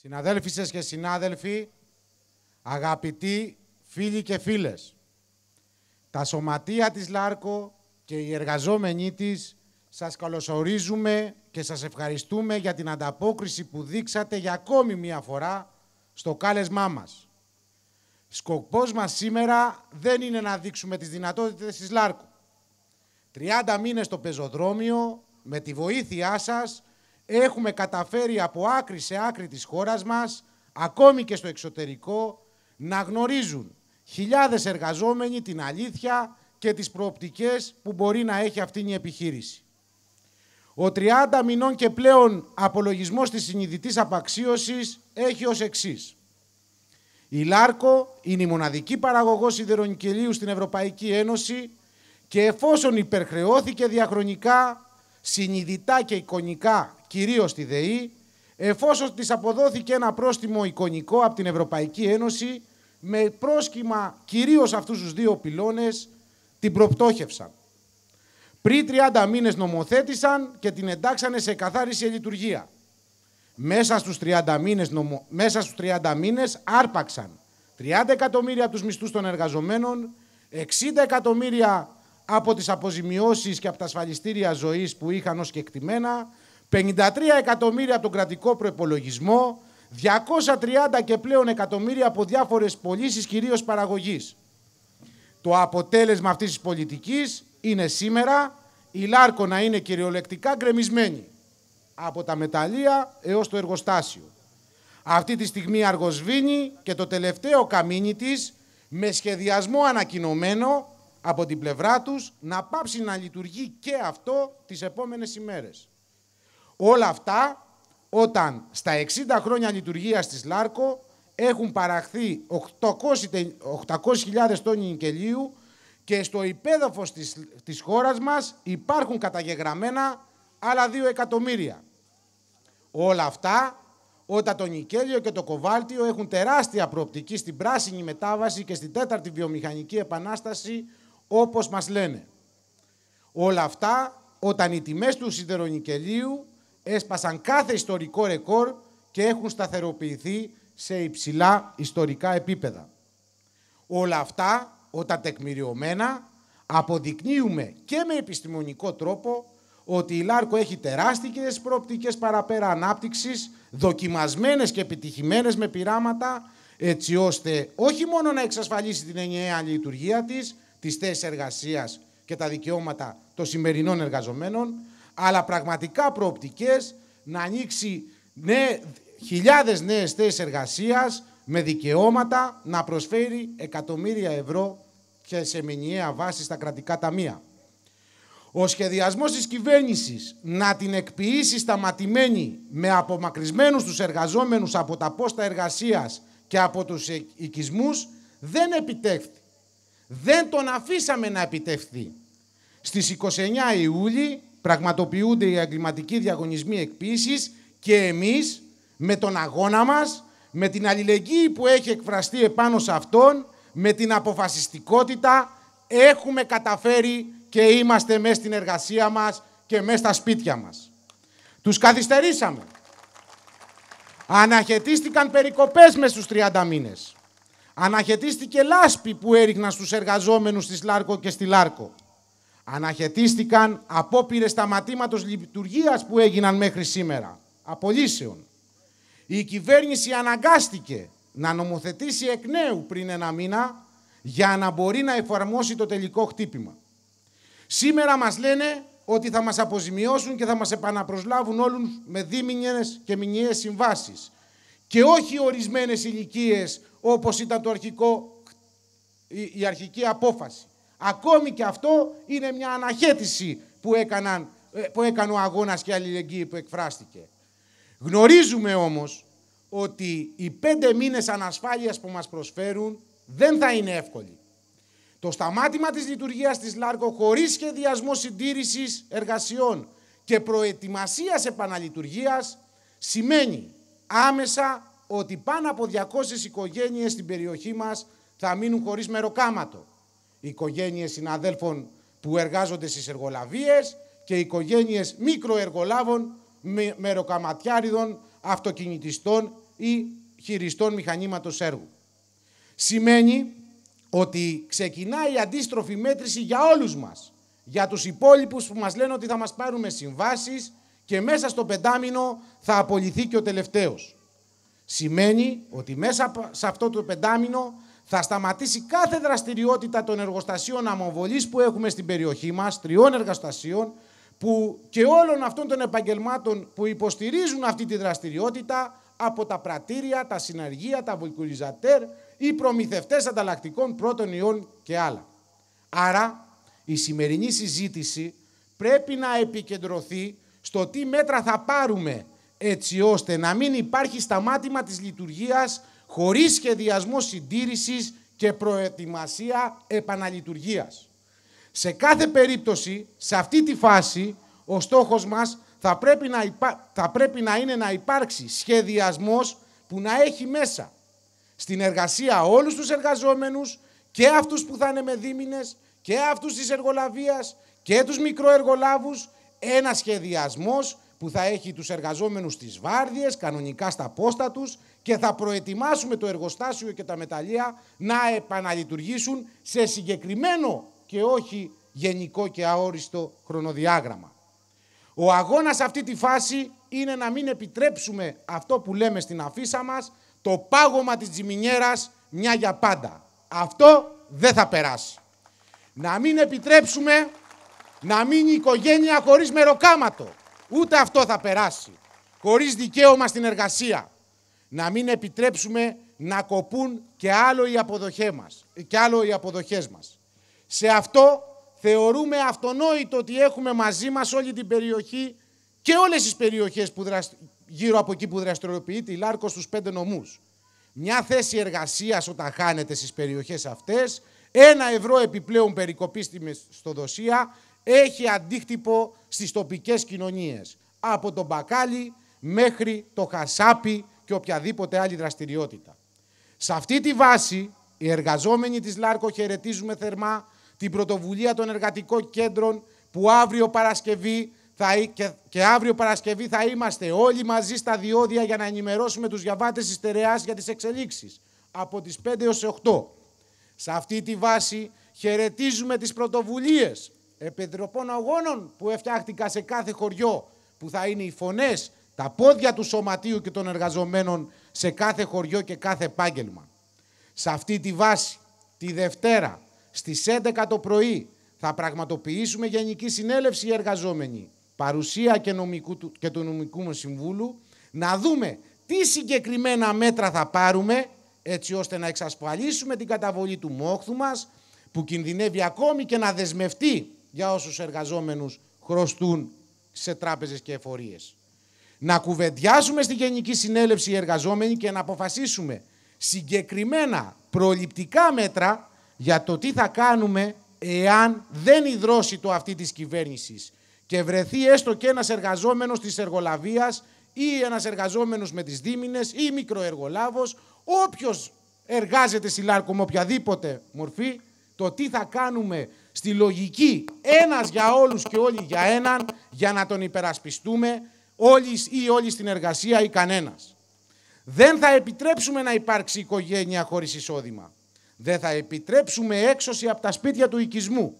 Συναδέλφισες και συνάδελφοι, αγαπητοί φίλοι και φίλες, τα σωματεία της ΛΑΡΚΟ και οι εργαζόμενοι της σας καλωσορίζουμε και σας ευχαριστούμε για την ανταπόκριση που δείξατε για ακόμη μία φορά στο κάλεσμά μας. Σκοπός μας σήμερα δεν είναι να δείξουμε τις δυνατότητες της ΛΑΡΚΟ. 30 μήνες στο πεζοδρόμιο, με τη βοήθειά σας, έχουμε καταφέρει από άκρη σε άκρη της χώρας μας, ακόμη και στο εξωτερικό, να γνωρίζουν χιλιάδες εργαζόμενοι την αλήθεια και τις προοπτικές που μπορεί να έχει αυτή η επιχείρηση. Ο 30 μηνών και πλέον απολογισμός της συνειδητής απαξίωσης έχει ως εξής. Η Λάρκο είναι η μοναδική παραγωγός σιδερονικελίου στην Ευρωπαϊκή Ένωση και εφόσον υπερχρεώθηκε διαχρονικά, συνειδητά και εικονικά κυρίως τη ΔΕΗ, εφόσον της αποδόθηκε ένα πρόστιμο εικονικό από την Ευρωπαϊκή Ένωση, με πρόσχημα κυρίως αυτούς τους δύο πυλώνες, την προπτώχευσαν. Πριν 30 μήνες νομοθέτησαν και την εντάξανε σε καθάριση λειτουργία. Μέσα στους 30 μήνες, Μέσα στους 30 μήνες άρπαξαν 30 εκατομμύρια από τους μισθούς των εργαζομένων, 60 εκατομμύρια από τις αποζημιώσεις και από τα ασφαλιστήρια ζωής που είχαν ως κεκτημένα 53 εκατομμύρια από τον κρατικό προπολογισμό, 230 και πλέον εκατομμύρια από διάφορες πωλήσεις κυρίως παραγωγής. Το αποτέλεσμα αυτής της πολιτικής είναι σήμερα η Λάρκο να είναι κυριολεκτικά γκρεμισμένη από τα μεταλλεία έως το εργοστάσιο. Αυτή τη στιγμή αργοσβήνει και το τελευταίο καμίνι της με σχεδιασμό ανακοινωμένο από την πλευρά τους να πάψει να λειτουργεί και αυτό τις επόμενες ημέρες. Όλα αυτά όταν στα 60 χρόνια λειτουργίας της ΛΑΡΚΟ έχουν παραχθεί 800.000 τόνοι νικελίου και στο υπέδαφος της, της χώρας μας υπάρχουν καταγεγραμμένα άλλα 2 εκατομμύρια. Όλα αυτά όταν το νικέλιο και το κοβάλτιο έχουν τεράστια προοπτική στην πράσινη μετάβαση και στην τέταρτη βιομηχανική επανάσταση όπως μας λένε. Όλα αυτά όταν οι τιμές του σιδερονικελίου έσπασαν κάθε ιστορικό ρεκόρ και έχουν σταθεροποιηθεί σε υψηλά ιστορικά επίπεδα. Όλα αυτά, όταν τεκμηριωμένα, αποδεικνύουμε και με επιστημονικό τρόπο ότι η Λάρκο έχει τεράστιες προοπτικές παραπέρα ανάπτυξης, δοκιμασμένες και επιτυχημένες με πειράματα, έτσι ώστε όχι μόνο να εξασφαλίσει την ενιαία λειτουργία της, τις θέσεις εργασίας και τα δικαιώματα των σημερινών εργαζομένων, αλλά πραγματικά προοπτικές να ανοίξει νέ, χιλιάδες νέες θέσεις εργασίας με δικαιώματα να προσφέρει εκατομμύρια ευρώ και σε μηνιαία βάση στα κρατικά ταμεία. Ο σχεδιασμός της κυβέρνησης να την εκποιήσει σταματημένη με απομακρυσμένους τους εργαζόμενους από τα πόστα εργασίας και από τους ε, οικισμούς δεν επιτεύχθη. Δεν τον αφήσαμε να επιτευχθεί. Στις 29 Ιούλη πραγματοποιούνται οι εγκληματικοί διαγωνισμοί εκποίησης και εμείς με τον αγώνα μας, με την αλληλεγγύη που έχει εκφραστεί επάνω σε αυτόν, με την αποφασιστικότητα έχουμε καταφέρει και είμαστε μέσα στην εργασία μας και μέσα στα σπίτια μας. Τους καθυστερήσαμε. Αναχαιτίστηκαν περικοπές μέσα στους 30 μήνες. Αναχαιτίστηκε λάσπη που έριχναν στους εργαζόμενους στη Λάρκο και στη Λάρκο. Αναχαιτίστηκαν απόπειρες σταματήματος λειτουργίας που έγιναν μέχρι σήμερα, απολύσεων. Η κυβέρνηση αναγκάστηκε να νομοθετήσει εκ νέου πριν ένα μήνα για να μπορεί να εφαρμόσει το τελικό χτύπημα. Σήμερα μας λένε ότι θα μας αποζημιώσουν και θα μας επαναπροσλάβουν όλους με δίμηνες και μηνιαίες συμβάσεις και όχι ορισμένες ηλικίες όπως ήταν το αρχικό, η αρχική απόφαση. Ακόμη και αυτό είναι μια αναχέτηση που, έκαναν, ε, που έκανε ο αγώνας και η αλληλεγγύη που εκφράστηκε. Γνωρίζουμε όμως ότι οι πέντε μήνες ανασφάλειας που μας προσφέρουν δεν θα είναι εύκολοι. Το σταμάτημα της λειτουργίας της ΛΑΡΚΟ χωρίς σχεδιασμό συντήρησης εργασιών και προετοιμασίας επαναλειτουργίας σημαίνει άμεσα ότι πάνω από 200 οικογένειες στην περιοχή μας θα μείνουν χωρίς μεροκάματο οικογένειες συναδέλφων που εργάζονται στις εργολαβίες και οικογένειες μικροεργολάβων, μεροκαματιάριδων, αυτοκινητιστών ή χειριστών μηχανήματος έργου. Σημαίνει ότι ξεκινάει η αντίστροφη μέτρηση για όλους μας, για τους υπόλοιπους που μας λένε ότι θα μας πάρουμε συμβάσεις και μέσα στο πεντάμινο θα απολυθεί και ο τελευταίος. Σημαίνει ότι μέσα σε αυτό το πεντάμινο θα σταματήσει κάθε δραστηριότητα των εργοστασίων αμοβολής που έχουμε στην περιοχή μας, τριών εργοστασίων, που και όλων αυτών των επαγγελμάτων που υποστηρίζουν αυτή τη δραστηριότητα από τα πρατήρια, τα συνεργεία, τα βουλκουριζατέρ ή προμηθευτές ανταλλακτικών πρώτων ιών και άλλα. Άρα η σημερινή συζήτηση πρέπει να επικεντρωθεί στο τι μέτρα θα πάρουμε έτσι ώστε να μην υπάρχει σταμάτημα της λειτουργίας χωρίς σχεδιασμό συντήρησης και προετοιμασία επαναλειτουργίας. Σε κάθε περίπτωση, σε αυτή τη φάση, ο στόχος μας θα πρέπει να, πρέπει να είναι να υπάρξει σχεδιασμός που να έχει μέσα στην εργασία όλους τους εργαζόμενους και αυτούς που θα είναι με δίμηνες και αυτούς της εργολαβίας και τους μικροεργολάβους ένα σχεδιασμός που θα έχει τους εργαζόμενους στις βάρδιες, κανονικά στα πόστα τους και θα προετοιμάσουμε το εργοστάσιο και τα μεταλλεία να επαναλειτουργήσουν σε συγκεκριμένο και όχι γενικό και αόριστο χρονοδιάγραμμα. Ο αγώνας αυτή τη φάση είναι να μην επιτρέψουμε αυτό που λέμε στην αφίσα μας, το πάγωμα της τζιμινιέρας μια για πάντα. Αυτό δεν θα περάσει. Να μην επιτρέψουμε να μείνει η οικογένεια χωρίς μεροκάματο. Ούτε αυτό θα περάσει. Χωρίς δικαίωμα στην εργασία. Να μην επιτρέψουμε να κοπούν και άλλο οι, αποδοχές μας, και άλλο αποδοχές μας. Σε αυτό θεωρούμε αυτονόητο ότι έχουμε μαζί μας όλη την περιοχή και όλες τις περιοχές που γύρω από εκεί που δραστηριοποιείται η Λάρκος στους πέντε νομούς. Μια θέση εργασίας όταν χάνεται στις περιοχές αυτές, ένα ευρώ επιπλέον περικοπή στο Δοσία έχει αντίκτυπο στις τοπικές κοινωνίες. Από τον μπακάλι μέχρι το χασάπι και οποιαδήποτε άλλη δραστηριότητα. Σε αυτή τη βάση, οι εργαζόμενοι της ΛΑΡΚΟ χαιρετίζουμε θερμά την πρωτοβουλία των εργατικών κέντρων που αύριο Παρασκευή θα, και, αύριο Παρασκευή θα είμαστε όλοι μαζί στα διόδια για να ενημερώσουμε τους διαβάτες της Τερεάς για τις εξελίξεις από τις 5 έως 8. Σε αυτή τη βάση χαιρετίζουμε τις πρωτοβουλίες Επιτροπών αγώνων που έφτιαχτηκα σε κάθε χωριό, που θα είναι οι φωνές τα πόδια του σωματείου και των εργαζομένων σε κάθε χωριό και κάθε επάγγελμα. Σε αυτή τη βάση, τη Δευτέρα, στις 11 το πρωί, θα πραγματοποιήσουμε Γενική Συνέλευση Εργαζόμενη παρουσία και, του νομικού μου συμβούλου, να δούμε τι συγκεκριμένα μέτρα θα πάρουμε, έτσι ώστε να εξασφαλίσουμε την καταβολή του μόχθου μας, που κινδυνεύει ακόμη και να δεσμευτεί για όσους εργαζόμενους χρωστούν σε τράπεζες και εφορίες. Να κουβεντιάσουμε στη Γενική Συνέλευση οι εργαζόμενοι και να αποφασίσουμε συγκεκριμένα προληπτικά μέτρα για το τι θα κάνουμε εάν δεν ιδρώσει το αυτή της κυβέρνησης και βρεθεί έστω και ένας εργαζόμενος της εργολαβίας ή ένας εργαζόμενος με τις δίμηνες ή μικροεργολάβος, όποιος εργάζεται σιλάρκο με οποιαδήποτε μορφή, το τι θα κάνουμε στη λογική ένας για όλους και όλοι για έναν, για να τον υπερασπιστούμε όλοι ή όλοι στην εργασία ή κανένας. Δεν θα επιτρέψουμε να υπάρξει οικογένεια χωρίς εισόδημα. Δεν θα επιτρέψουμε έξωση από τα σπίτια του οικισμού.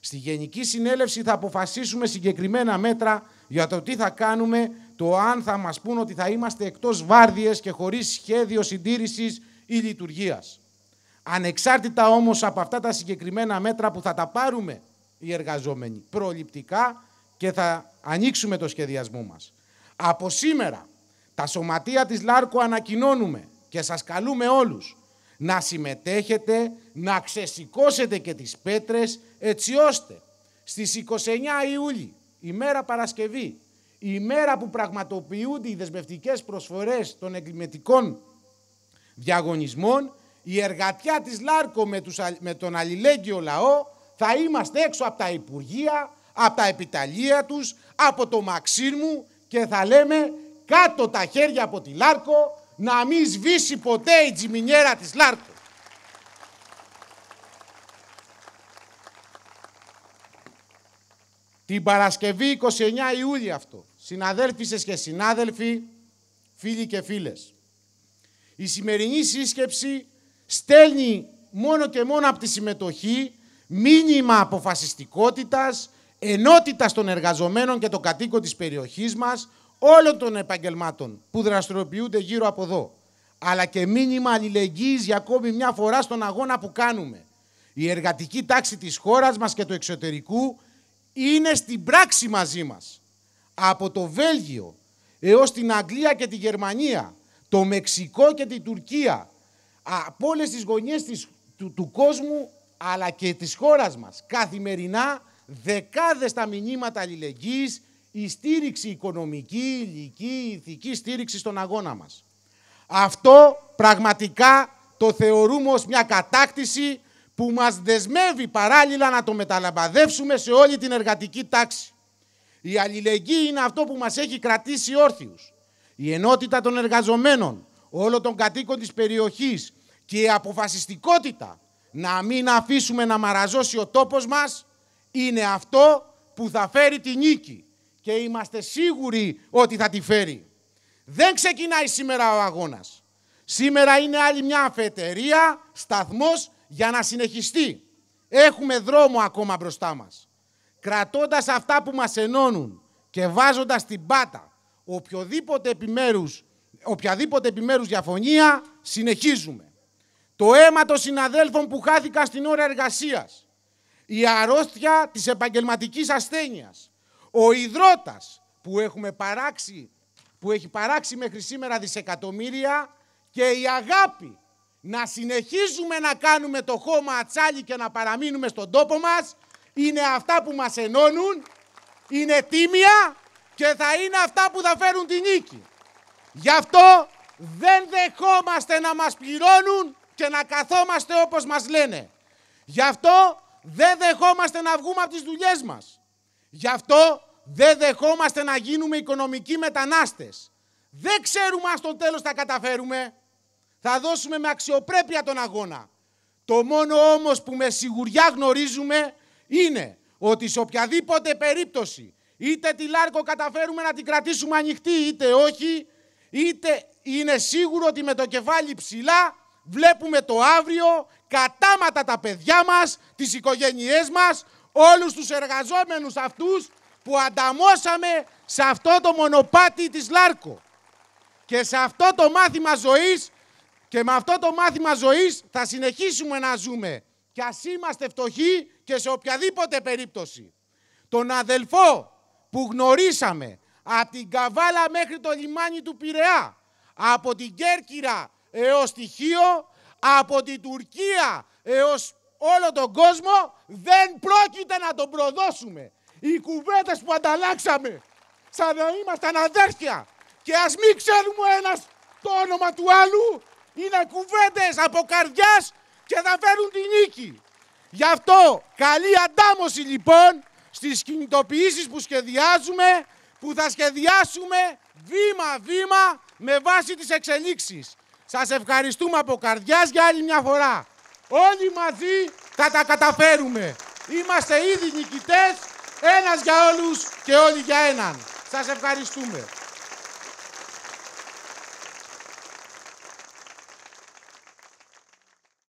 Στη Γενική Συνέλευση θα αποφασίσουμε συγκεκριμένα μέτρα για το τι θα κάνουμε, το αν θα μας πούν ότι θα είμαστε εκτός βάρδιες και χωρίς σχέδιο συντήρησης ή λειτουργίας. Ανεξάρτητα όμως από αυτά τα συγκεκριμένα μέτρα που θα τα πάρουμε οι εργαζόμενοι προληπτικά και θα ανοίξουμε το σχεδιασμό μας. Από σήμερα τα σωματεία της Λάρκο ανακοινώνουμε και σας καλούμε όλους να συμμετέχετε, να ξεσηκώσετε και τις πέτρες έτσι ώστε στις 29 Ιούλη, ημέρα Παρασκευή, η ημέρα που πραγματοποιούνται οι δεσμευτικές προσφορές των εγκληματικών διαγωνισμών, η εργατιά της Λάρκο με, με τον αλληλέγγυο λαό θα είμαστε έξω από τα Υπουργεία, από τα επιταλεία τους, από το μαξίν μου και θα λέμε κάτω τα χέρια από τη Λάρκο να μην σβήσει ποτέ η τζιμινιέρα της Λάρκο. Την Παρασκευή 29 Ιούλια αυτό, συναδέλφισες και συνάδελφοι, φίλοι και φίλες, η σημερινή σύσκεψη στέλνει μόνο και μόνο από τη συμμετοχή μήνυμα αποφασιστικότητας, ενότητας των εργαζομένων και των κατοίκων της περιοχής μας, όλων των επαγγελμάτων που δραστηριοποιούνται γύρω από εδώ, αλλά και μήνυμα αλληλεγγύης για ακόμη μια φορά στον αγώνα που κάνουμε. Η εργατική τάξη της χώρας μας και του εξωτερικού είναι στην πράξη μαζί μας. Από το Βέλγιο έως την Αγγλία και τη Γερμανία, το Μεξικό και τη Τουρκία, από όλες τις γωνιές του, του κόσμου αλλά και της χώρας μας. Καθημερινά δεκάδες τα μηνύματα αλληλεγγύης, η στήριξη οικονομική, ηλική, ηθική στήριξη στον αγώνα μας. Αυτό πραγματικά το θεωρούμε ως μια κατάκτηση που μας δεσμεύει παράλληλα να το μεταλαμπαδεύσουμε σε όλη την εργατική τάξη. Η αλληλεγγύη είναι αυτό που μας έχει κρατήσει όρθιους. Η ενότητα των εργαζομένων, όλων των κατοίκων της περιοχής και η αποφασιστικότητα να μην αφήσουμε να μαραζώσει ο τόπος μας είναι αυτό που θα φέρει τη νίκη και είμαστε σίγουροι ότι θα τη φέρει. Δεν ξεκινάει σήμερα ο αγώνας. Σήμερα είναι άλλη μια αφετερία, σταθμός για να συνεχιστεί. Έχουμε δρόμο ακόμα μπροστά μας. Κρατώντας αυτά που μας ενώνουν και βάζοντας την πάτα οποιοδήποτε επιμέρους οποιαδήποτε επιμέρους διαφωνία συνεχίζουμε. Το αίμα των συναδέλφων που χάθηκαν στην ώρα εργασίας, η αρρώστια της επαγγελματικής ασθένειας, ο υδρότας που, έχουμε παράξει, που έχει παράξει μέχρι σήμερα δισεκατομμύρια και η αγάπη να συνεχίζουμε να κάνουμε το χώμα ατσάλι και να παραμείνουμε στον τόπο μας είναι αυτά που μας ενώνουν, είναι τίμια και θα είναι αυτά που θα φέρουν την νίκη. Γι' αυτό δεν δεχόμαστε να μας πληρώνουν και να καθόμαστε όπως μας λένε. Γι' αυτό δεν δεχόμαστε να βγούμε από τις δουλειές μας. Γι' αυτό δεν δεχόμαστε να γίνουμε οικονομικοί μετανάστες. Δεν ξέρουμε αν στο τέλος θα καταφέρουμε. Θα δώσουμε με αξιοπρέπεια τον αγώνα. Το μόνο όμως που με σιγουριά γνωρίζουμε είναι ότι σε οποιαδήποτε περίπτωση είτε τη Λάρκο καταφέρουμε να την κρατήσουμε ανοιχτή είτε όχι, είτε είναι σίγουρο ότι με το κεφάλι ψηλά βλέπουμε το αύριο, κατάματα τα παιδιά μας, τις οικογένειές μας, όλους τους εργαζόμενους αυτούς που ανταμώσαμε σε αυτό το μονοπάτι της Λάρκο. Και σε αυτό το μάθημα ζωής και με αυτό το μάθημα ζωής θα συνεχίσουμε να ζούμε. Και ας είμαστε φτωχοί και σε οποιαδήποτε περίπτωση. Τον αδελφό που γνωρίσαμε από την Καβάλα μέχρι το λιμάνι του Πειραιά, από την Κέρκυρα έως Χίο, από την Τουρκία έως όλο τον κόσμο, δεν πρόκειται να τον προδώσουμε. Οι κουβέντες που ανταλλάξαμε, σαν να ήμασταν αδέρφια, και ας μην ξέρουμε ένας το όνομα του άλλου, είναι κουβέντες από καρδιάς και θα φέρουν τη νίκη. Γι' αυτό καλή αντάμωση λοιπόν στις κινητοποιήσεις που σχεδιάζουμε που θα σχεδιάσουμε βήμα-βήμα με βάση τις εξελίξεις. Σας ευχαριστούμε από καρδιάς για άλλη μια φορά. Όλοι μαζί θα τα καταφέρουμε. Είμαστε ήδη νικητές, ένας για όλους και όλοι για έναν. Σας ευχαριστούμε.